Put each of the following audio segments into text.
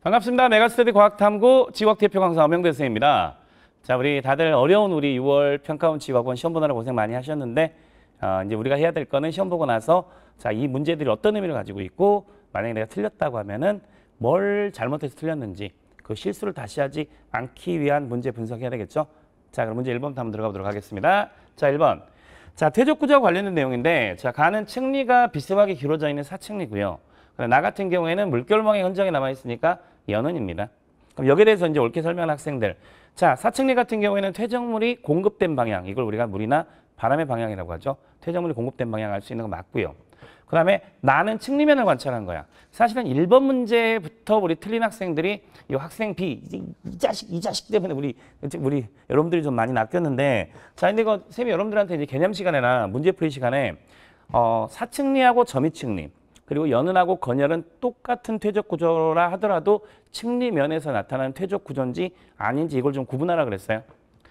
반갑습니다. 메가스터디 과학탐구 지학 대표 강사 엄영대 선생입니다. 자, 우리 다들 어려운 우리 6월 평가원 지학원 시험 보느라 고생 많이 하셨는데 어, 이제 우리가 해야 될 거는 시험 보고 나서 자, 이 문제들이 어떤 의미를 가지고 있고 만약에 내가 틀렸다고 하면은 뭘 잘못해서 틀렸는지 그 실수를 다시 하지 않기 위한 문제 분석해야 되겠죠. 자, 그럼 문제 1번부터 한번 들어가 보도록 하겠습니다. 자, 1번. 자, 퇴적구조와 관련된 내용인데 자, 가는 층리가 비스하게 길어져 있는 사층리고요. 나 같은 경우에는 물결망의 흔적이 남아있으니까 연은입니다. 그럼 여기에 대해서 이제 옳게 설명한 학생들. 자, 사층리 같은 경우에는 퇴적물이 공급된 방향, 이걸 우리가 물이나 바람의 방향이라고 하죠. 퇴적물이 공급된 방향 알 수 있는 거 맞고요. 그 다음에 나는 측리면을 관찰한 거야. 사실은 일번 문제부터 우리 틀린 학생들이 이 학생 B, 이, 이 자식, 이 자식 때문에 우리, 우리 여러분들이 좀 많이 낚였는데 자, 근데 이거 쌤이 여러분들한테 이제 개념 시간에나 문제풀이 시간에 어, 사측리하고 점이측리 그리고 연은하고 건열은 똑같은 퇴적 구조라 하더라도 칙리 면에서 나타나는 퇴적 구조인지 아닌지 이걸 좀 구분하라 그랬어요.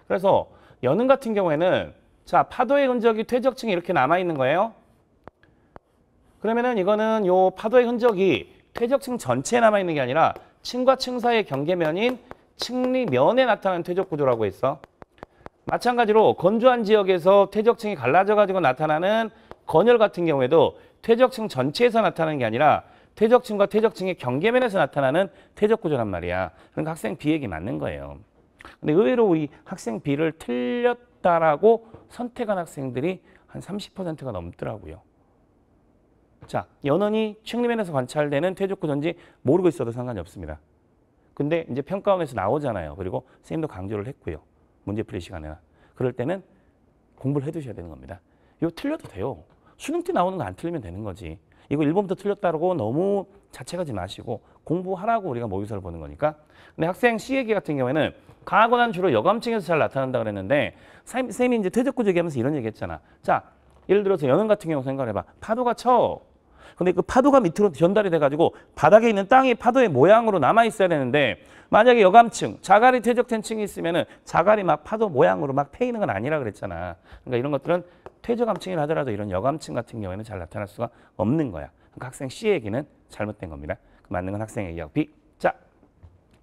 그래서 연은 같은 경우에는 자 파도의 흔적이 퇴적층에 이렇게 남아 있는 거예요. 그러면은 이거는 요 파도의 흔적이 퇴적층 전체에 남아 있는 게 아니라 층과 층 사이의 경계면인 층리 면에 나타나는 퇴적 구조라고 했어. 마찬가지로 건조한 지역에서 퇴적층이 갈라져 가지고 나타나는 건열 같은 경우에도 퇴적층 전체에서 나타나는 게 아니라 퇴적층과 퇴적층의 경계면에서 나타나는 퇴적구조란 말이야. 그러니까 학생 B에게 맞는 거예요. 근데 의외로 이 학생 B를 틀렸다라고 선택한 학생들이 한 30%가 넘더라고요. 자, 연원이 측면에서 관찰되는 퇴적구조인지 모르고 있어도 상관이 없습니다. 근데 이제 평가원에서 나오잖아요. 그리고 선생님도 강조를 했고요. 문제풀이 시간에나. 그럴 때는 공부를 해두셔야 되는 겁니다. 이거 틀려도 돼요. 수능 때 나오는 거 안 틀리면 되는 거지. 이거 1번부터 틀렸다고 너무 자책하지 마시고 공부하라고 우리가 모의사를 보는 거니까. 근데 학생 C 얘기 같은 경우에는 과거난 주로 여감층에서 잘 나타난다 고 그랬는데 쌤이 이제 퇴적구조 얘기하면서 이런 얘기 했잖아. 자, 예를 들어서 연은 같은 경우 생각해봐. 파도가 쳐. 근데 그 파도가 밑으로 전달이 돼가지고 바닥에 있는 땅이 파도의 모양으로 남아있어야 되는데 만약에 여감층, 자갈이 퇴적된 층이 있으면 은 자갈이 막 파도 모양으로 막 패이는 건 아니라 그랬잖아. 그러니까 이런 것들은 퇴저감증이라 하더라도 이런 여감증 같은 경우에는 잘 나타날 수가 없는 거야. 그러니까 학생 C 얘기는 잘못된 겁니다. 그 맞는 건 학생 A하고 B. 자,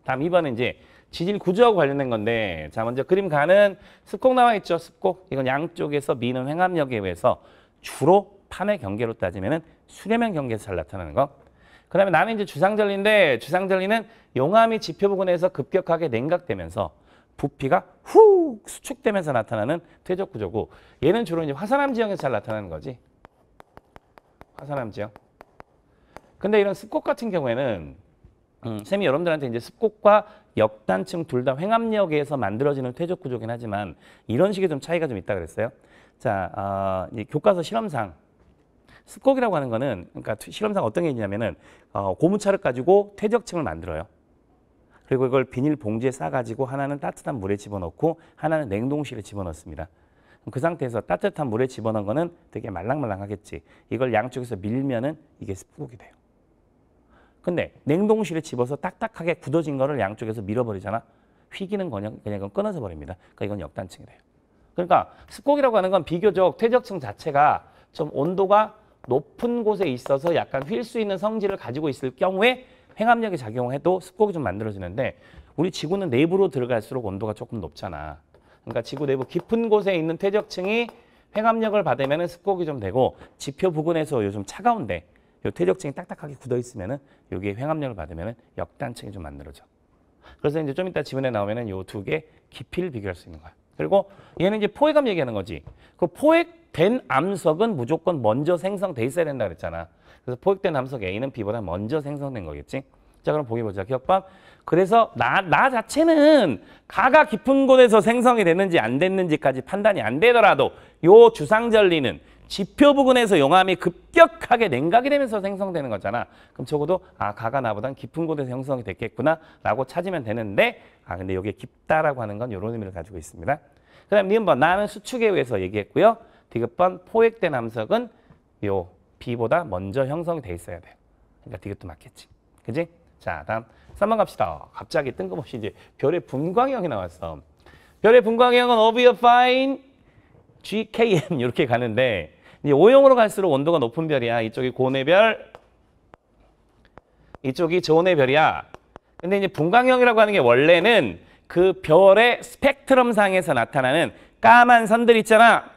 다음 2번은 이제 지질 구조하고 관련된 건데 자 먼저 그림 가는 습곡 나와 있죠. 습곡. 이건 양쪽에서 미는 횡압력에 의해서 주로 판의 경계로 따지면 수렴면 경계에서 잘 나타나는 거. 그 다음에 나는 이제 주상절리인데 주상절리는 용암이 지표 부근에서 급격하게 냉각되면서 부피가 훅 수축되면서 나타나는 퇴적 구조고 얘는 주로 이제 화산암 지형에서 잘 나타나는 거지. 화산암 지형. 근데 이런 습곡 같은 경우에는 음, 쌤이 여러분들한테 이제 습곡과 역단층 둘 다 횡압력에서 만들어지는 퇴적 구조긴 하지만 이런 식의 좀 차이가 좀 있다 그랬어요. 자, 어, 교과서 실험상 습곡이라고 하는 거는 그러니까 실험상 어떤 게 있냐면은 어, 고무차를 가지고 퇴적층을 만들어요. 그리고 이걸 비닐 봉지에 싸가지고 하나는 따뜻한 물에 집어넣고 하나는 냉동실에 집어넣습니다. 그 상태에서 따뜻한 물에 집어넣은 거는 되게 말랑말랑하겠지. 이걸 양쪽에서 밀면은 이게 스프국이 돼요. 근데 냉동실에 집어서 딱딱하게 굳어진 거를 양쪽에서 밀어버리잖아. 휘기는 그냥, 그냥 끊어져 버립니다. 그러니까 이건 역단층이 돼요. 그러니까 습곡이라고 하는 건 비교적 퇴적층 자체가 좀 온도가 높은 곳에 있어서 약간 휠 수 있는 성질을 가지고 있을 경우에 횡압력이 작용해도 습곡이 좀 만들어지는데 우리 지구는 내부로 들어갈수록 온도가 조금 높잖아. 그러니까 지구 내부 깊은 곳에 있는 퇴적층이 횡압력을 받으면 습곡이 좀 되고 지표 부근에서 요즘 차가운데 요 퇴적층이 딱딱하게 굳어 있으면 여기에 횡압력을 받으면 역단층이 좀 만들어져. 그래서 이제 좀 이따 지문에 나오면은 요 두 개 깊이를 비교할 수 있는 거야. 그리고 얘는 이제 포획암 얘기하는 거지. 그 포획된 암석은 무조건 먼저 생성돼 있어야 된다 그랬잖아. 그래서 포획된 함석 A는 B보다 먼저 생성된 거겠지? 자 그럼 보기 보자. 기억밥. 그래서 나, 나 자체는 가가 깊은 곳에서 생성이 됐는지 안 됐는지까지 판단이 안 되더라도 요 주상절리는 지표 부근에서 용암이 급격하게 냉각이 되면서 생성되는 거잖아. 그럼 적어도 아 가가 나보단 깊은 곳에서 형성이 됐겠구나 라고 찾으면 되는데 아 근데 여기에 깊다라고 하는 건 이런 의미를 가지고 있습니다. 그 다음 니은번 나는 수축에 의해서 얘기했고요. 디귿번 포획된 함석은 요 B보다 먼저 형성이 돼 있어야 돼. 그러니까 디귿도 맞겠지. 그지? 자, 다음 3번 갑시다. 갑자기 뜬금없이 이제 별의 분광형이 나왔어. 별의 분광형은 o b v o u s fine GKM 이렇게 가는데 이제 O형으로 갈수록 온도가 높은 별이야. 이쪽이 고온의 별, 이쪽이 저온의 별이야. 근데 이제 분광형이라고 하는 게 원래는 그 별의 스펙트럼 상에서 나타나는 까만 선들 있잖아.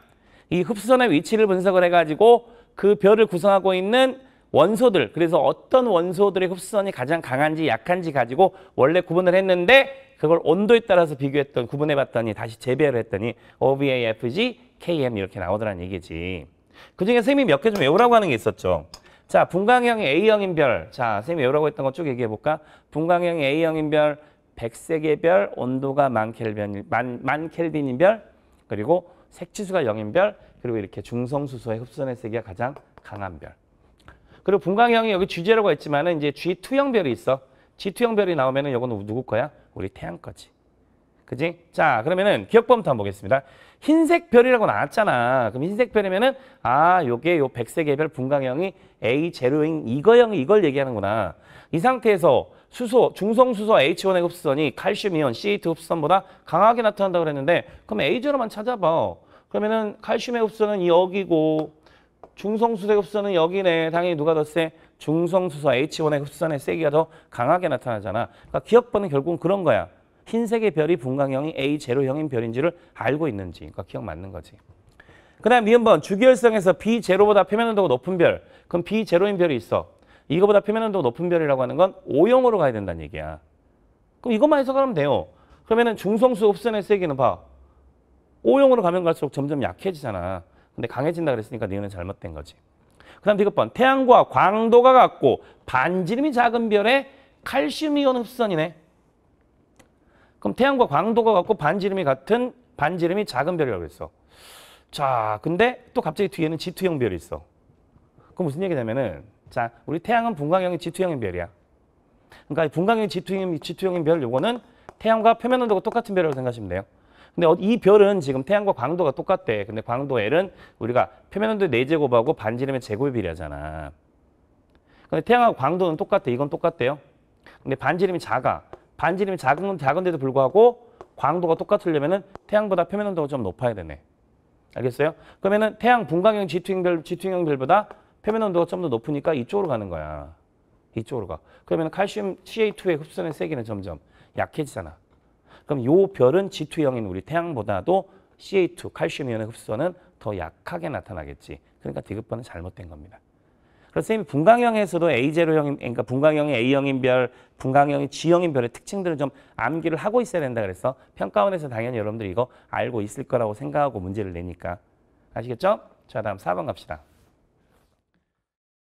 이 흡수선의 위치를 분석을 해가지고 그 별을 구성하고 있는 원소들 그래서 어떤 원소들의 흡수성이 가장 강한지 약한지 가지고 원래 구분을 했는데 그걸 온도에 따라서 비교했던 구분해 봤더니 다시 재배를 했더니 OVA, FG, KM 이렇게 나오더라는 얘기지 그중에 선생님이 몇 개 좀 외우라고 하는 게 있었죠 자 분광형의 A형인 별 자, 선생님이 외우라고 했던 거 쭉 얘기해 볼까 분광형의 A형인 별 백색의 별, 온도가 만 켈빈인 별, 그리고 색지수가 영인 별, 그리고 이렇게 중성수소의 흡수의 선 세기가 가장 강한 별. 그리고 분광형이 여기 G제라고 했지만은 이제 G2형 별이 있어. G2형 별이 나오면은 이건 누구 거야? 우리 태양 거지. 그지? 자, 그러면은 기억범부터 한번 보겠습니다. 흰색 별이라고 나왔잖아. 그럼 흰색 별이면은 아, 요게 요 백색의 별 분광형이 A 제로인 이거형이 이걸 얘기하는구나. 이 상태에서 수소, 중성수소 H1의 흡수선이 칼슘 이온 C2 흡수선보다 강하게 나타난다고 그랬는데 그럼 A제로만 찾아봐. 그러면은 칼슘의 흡수는 여기고 중성수소의 흡수는 여기네. 당연히 누가 더 세? 중성수소 H1의 흡수선의 세기가 더 강하게 나타나잖아. 그러니까 기억번은 결국은 그런 거야. 흰색의 별이 분광형이 A0형인 별인지를 알고 있는지. 그러니까 기억 맞는 거지. 그 다음 미음번 주기열성에서 B0보다 표면온도가 높은 별. 그럼 B0인 별이 있어. 이거보다 표면온도가 높은 별이라고 하는 건 O형으로 가야 된다는 얘기야. 그럼 이것만 해석하면 돼요. 그러면 은 중성수 흡수선의 세기는 봐. O형으로 가면 갈수록 점점 약해지잖아. 근데 강해진다 그랬으니까 니은은 잘못된 거지. 그 다음 디귿번 태양과 광도가 같고 반지름이 작은 별에 칼슘 이온 흡선이네. 그럼 태양과 광도가 같고 반지름이 같은 반지름이 작은 별이라고 그랬어. 자, 근데 또 갑자기 뒤에는 G2형 별이 있어. 그럼 무슨 얘기냐면은 자, 우리 태양은 분광형이 G2형인 별이야. 그러니까 분광형 g 2형 G2형인 별 요거는 태양과 표면 온도가 똑같은 별이라고 생각하시면 돼요. 근데 어, 이 별은 지금 태양과 광도가 똑같대. 근데 광도 L은 우리가 표면 온도 의 4제곱하고 반지름의 제곱비례하잖아. 근데 태양하고 광도는 똑같대 이건 똑같대요. 근데 반지름이 작아. 반지름이 작은 건 작은데도 불구하고 광도가 똑같으려면 태양보다 표면 온도가 좀 높아야 되네. 알겠어요? 그러면은 태양 분광형 지투형별 지투형별보다 표면 온도가 좀 더 높으니까 이쪽으로 가는 거야. 이쪽으로 가. 그러면 칼슘 CA2의 흡수는 세기는 점점 약해지잖아. 그럼 요 별은 G2형인 우리 태양보다도 CA2, 칼슘 이온의 흡수는 더 약하게 나타나겠지. 그러니까 디귿번은 잘못된 겁니다. 그래서 선생님 분광형에서도 A0형인, 그러니까 분광형이 A형인 별, 분광형이 G형인 별의 특징들을 좀 암기를 하고 있어야 된다 그래서 평가원에서 당연히 여러분들이 이거 알고 있을 거라고 생각하고 문제를 내니까. 아시겠죠? 자, 다음 4번 갑시다.